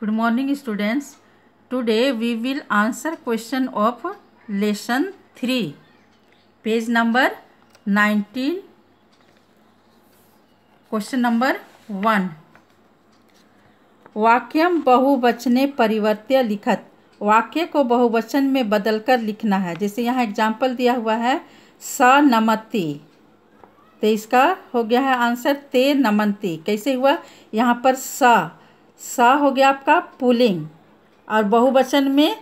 good morning students today we will answer question of lesson three page number nineteen question number one वाक्यम बहुवचने परिवर्त्य लिखत वाक्य को बहुवचन में बदलकर लिखना है जैसे यहाँ एग्जाम्पल दिया हुआ है स नमति तो इसका हो गया है आंसर ते नमंती कैसे हुआ यहाँ पर सा सा हो गया आपका पुलिंग और बहुवचन में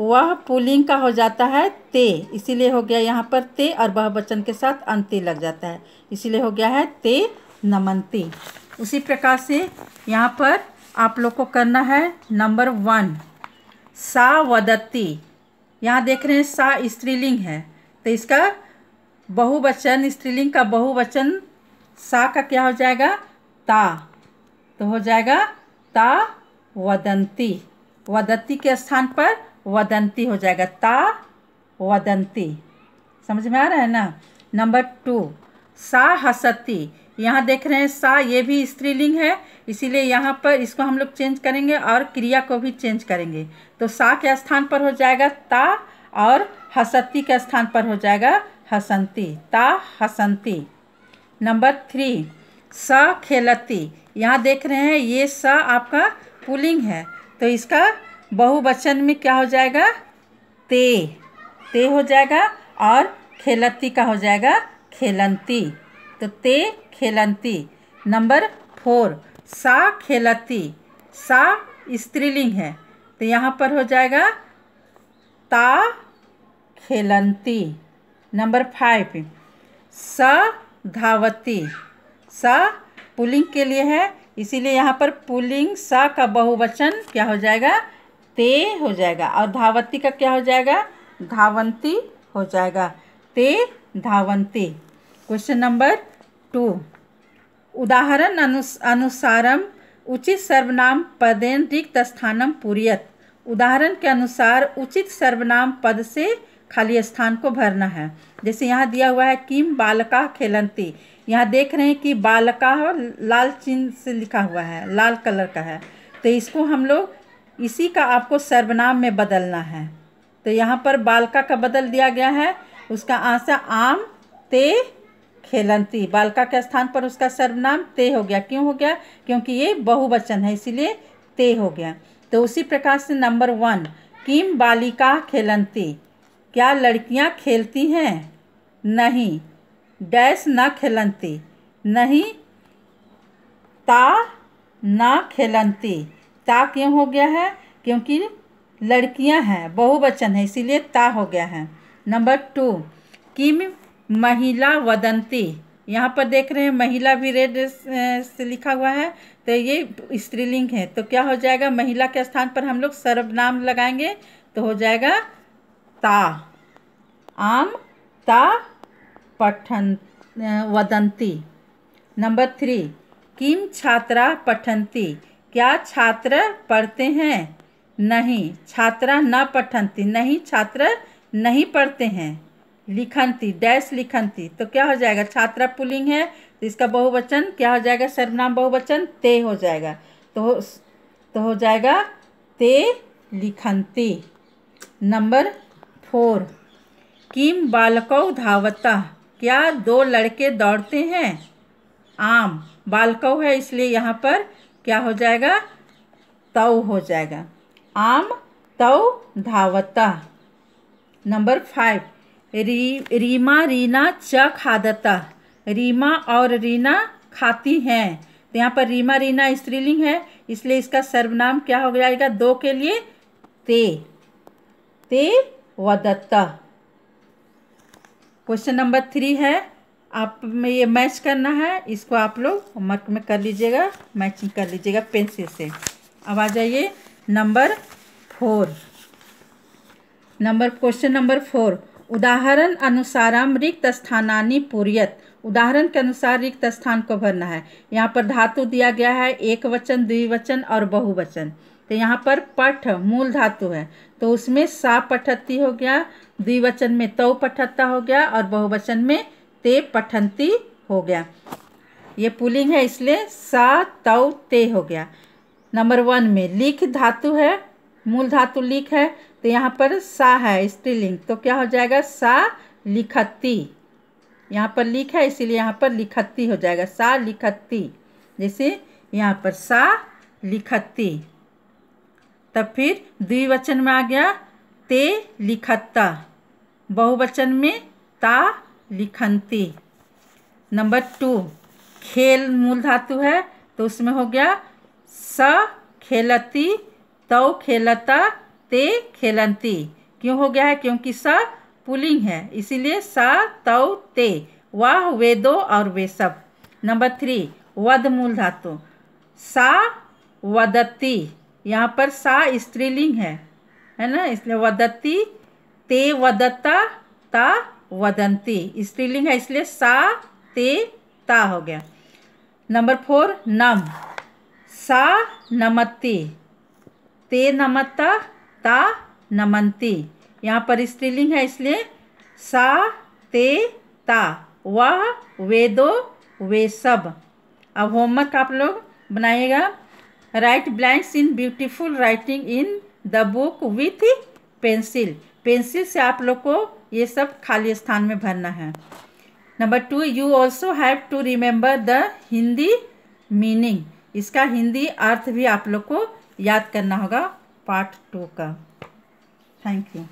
वह पुलिंग का हो जाता है ते इसीलिए हो गया यहाँ पर ते और बहुवचन के साथ अंति लग जाता है इसीलिए हो गया है ते नमंती उसी प्रकार से यहाँ पर आप लोग को करना है नंबर वन सा वदती यहाँ देख रहे हैं सा स्त्रीलिंग है तो इसका बहुवचन स्त्रीलिंग का बहुवचन सा का क्या हो जाएगा ता तो हो जाएगा ता वदंती वदंती के स्थान पर वदंती हो जाएगा ता वदंती समझ में आ रहा है ना नंबर टू सा हसती यहाँ देख रहे हैं सा ये भी स्त्रीलिंग है इसीलिए यहाँ पर इसको हम लोग चेंज करेंगे और क्रिया को भी चेंज करेंगे तो सा के स्थान पर हो जाएगा ता और हसती के स्थान पर हो जाएगा हसंती ता हसंती नंबर थ्री सा खेलती यहाँ देख रहे हैं ये सा आपका पुलिंग है तो इसका बहुवचन में क्या हो जाएगा ते ते हो जाएगा और खेलती का हो जाएगा खेलंती तो ते खेलंती नंबर फोर सा खेलती सा स्त्रीलिंग है तो यहाँ पर हो जाएगा ता खेलंती नंबर फाइव स धावती सा पुलिंग के लिए है इसीलिए यहाँ पर पुलिंग सा का बहुवचन क्या हो जाएगा ते हो जाएगा और धावती का क्या हो जाएगा धावंती हो जाएगा ते धावंती क्वेश्चन नंबर टू उदाहरण अनुसारम उचित सर्वनाम पदेन रिक्त स्थानम पूरीयत उदाहरण के अनुसार उचित सर्वनाम पद से खाली स्थान को भरना है जैसे यहाँ दिया हुआ है किम बालका खेलंती यहाँ देख रहे हैं कि बालका हो लाल चिन्ह से लिखा हुआ है लाल कलर का है तो इसको हम लोग इसी का आपको सर्वनाम में बदलना है तो यहाँ पर बालका का बदल दिया गया है उसका आंसर आम ते खेलंती बालका के स्थान पर उसका सर्वनाम ते हो गया क्यों हो गया क्योंकि ये बहुवचन है इसीलिए ते हो गया तो उसी प्रकार से नंबर वन किम बालिका खेलंती क्या लड़कियाँ खेलती हैं नहीं डैश न खेलंती नहीं ता ना खेलंती ता क्यों हो गया है क्योंकि लड़कियां हैं बहुवचन है इसीलिए ता हो गया है नंबर टू किम महिला वदंती यहाँ पर देख रहे हैं महिला भी रेड eh, से लिखा हुआ है तो ये स्त्रीलिंग है तो क्या हो जाएगा महिला के स्थान पर हम लोग सर्वनाम लगाएंगे तो हो जाएगा ता आम ता पठन वदंती नंबर थ्री किम छात्रा पठंती क्या छात्र पढ़ते हैं नहीं छात्रा न पठंती नहीं छात्र नहीं पढ़ते हैं लिखंती डैश लिखंती तो क्या हो जाएगा छात्रा पुलिंग है तो इसका बहुवचन क्या हो जाएगा सर्वनाम बहुवचन ते हो जाएगा तो तो हो जाएगा ते लिखंती नंबर फोर किम बालकौ धावता क्या दो लड़के दौड़ते हैं आम बालकव है इसलिए यहाँ पर क्या हो जाएगा तव हो जाएगा आम तव धावता नंबर फाइव री रीमा रीना च खादता रीमा और रीना खाती हैं तो यहाँ पर रीमा रीना स्त्रीलिंग है इसलिए इसका सर्वनाम क्या हो जाएगा दो के लिए ते ते वदत्ता क्वेश्चन नंबर थ्री है आप में ये मैच करना है इसको आप लोग मर्क में कर लीजिएगा मैचिंग कर लीजिएगा पेंसिल से अब आ जाइए number four number question number four उदाहरण अनुसारम रिक्त स्थानानी पूरीत उदाहरण के अनुसार रिक्त स्थान को भरना है यहाँ पर धातु दिया गया है एक वचन द्विवचन और बहुवचन तो यहाँ पर पठ मूल धातु है तो उसमें सा पठती हो गया द्विवचन में तव पठत्ता हो गया और बहुवचन में ते पठंती हो गया ये पुलिंग है इसलिए सा तव ते हो गया नंबर वन में लिख धातु है मूल धातु लिख है तो यहाँ पर सा है स्त्रीलिंग तो क्या हो जाएगा सा लिखती यहाँ पर लिख है इसीलिए यहाँ पर लिखती हो जाएगा सा लिखती जैसे यहाँ पर सा लिखती तब फिर द्विवचन में आ गया ते लिखत्ता बहुवचन में ता लिखंती नंबर टू खेल मूल धातु है तो उसमें हो गया स खेलती तौ खेलता ते खेलती क्यों हो गया है क्योंकि स पुलिंग है इसीलिए सा तौ ते वह वे दो और वे सब नंबर थ्री वध मूल धातु सा वदती यहाँ पर सा स्त्रीलिंग है है ना इसलिए वदती ते वदता ता वदंती स्त्रीलिंग है इसलिए सा ते ता हो गया नंबर फोर नम सा नमती ते नमता ता नमंती यहाँ पर स्त्रीलिंग है इसलिए सा ते ता वह वेदो वे सब अब होमवर्क आप लोग बनाइएगा write blanks in beautiful writing in the book with pencil pencil से आप लोग को ये सब खाली स्थान में भरना है number two you also have to remember the Hindi meaning इसका हिंदी अर्थ भी आप लोग को याद करना होगा पार्ट टू का थैंक यू